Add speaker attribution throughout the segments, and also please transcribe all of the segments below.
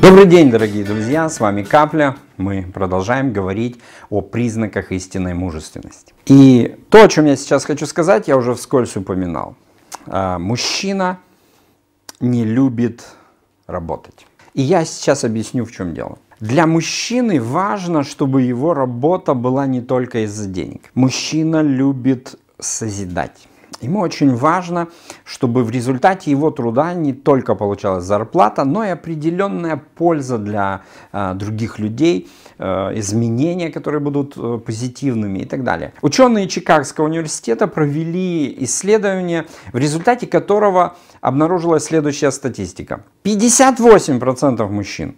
Speaker 1: Добрый день, дорогие друзья, с вами Капля. Мы продолжаем говорить о признаках истинной мужественности. И то, о чем я сейчас хочу сказать, я уже вскользь упоминал. А, мужчина не любит работать. И я сейчас объясню, в чем дело. Для мужчины важно, чтобы его работа была не только из-за денег. Мужчина любит созидать. Ему очень важно, чтобы в результате его труда не только получалась зарплата, но и определенная польза для э, других людей, э, изменения, которые будут э, позитивными и так далее. Ученые Чикагского университета провели исследование, в результате которого обнаружилась следующая статистика. 58% мужчин,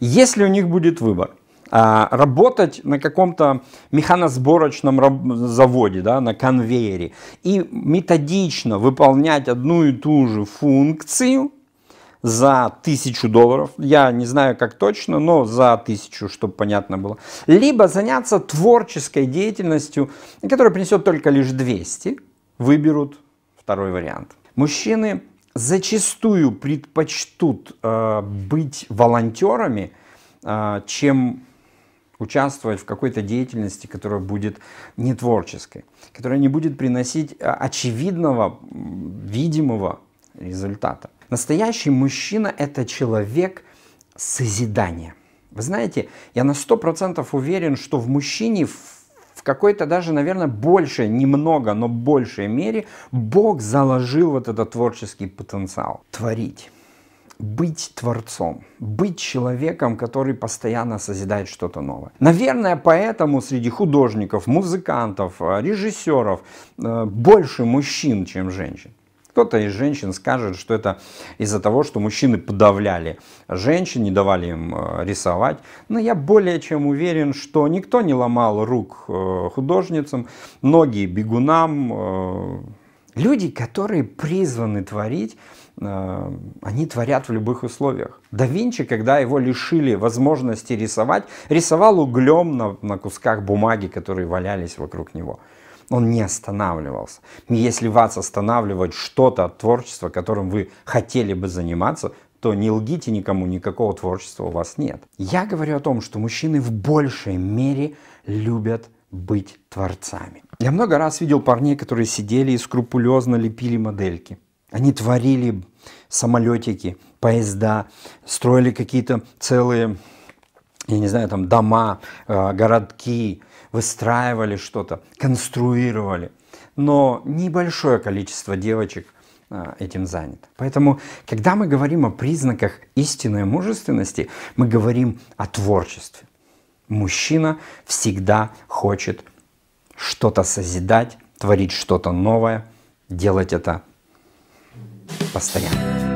Speaker 1: если у них будет выбор, а, работать на каком-то механосборочном заводе, да, на конвейере, и методично выполнять одну и ту же функцию за тысячу долларов, я не знаю как точно, но за тысячу, чтобы понятно было, либо заняться творческой деятельностью, которая принесет только лишь 200, выберут второй вариант. Мужчины зачастую предпочтут э, быть волонтерами, э, чем участвовать в какой-то деятельности, которая будет не творческой, которая не будет приносить а, очевидного, видимого результата. Настоящий мужчина – это человек созидания. Вы знаете, я на 100% уверен, что в мужчине в какой-то даже, наверное, больше, немного, но большей мере Бог заложил вот этот творческий потенциал. Творить быть творцом, быть человеком, который постоянно созидает что-то новое. Наверное, поэтому среди художников, музыкантов, э, режиссеров э, больше мужчин, чем женщин. Кто-то из женщин скажет, что это из-за того, что мужчины подавляли женщин, не давали им э, рисовать. Но я более чем уверен, что никто не ломал рук художницам, ноги бегунам, Люди, которые призваны творить, э, они творят в любых условиях. Да Винчи, когда его лишили возможности рисовать, рисовал углем на, на кусках бумаги, которые валялись вокруг него. Он не останавливался. Если вас останавливает что-то от творчества, которым вы хотели бы заниматься, то не лгите никому, никакого творчества у вас нет. Я говорю о том, что мужчины в большей мере любят быть творцами. Я много раз видел парней, которые сидели и скрупулезно лепили модельки. Они творили самолетики, поезда, строили какие-то целые, я не знаю, там дома, э, городки, выстраивали что-то, конструировали. Но небольшое количество девочек э, этим занято. Поэтому, когда мы говорим о признаках истинной мужественности, мы говорим о творчестве мужчина всегда хочет что-то созидать, творить что-то новое, делать это постоянно.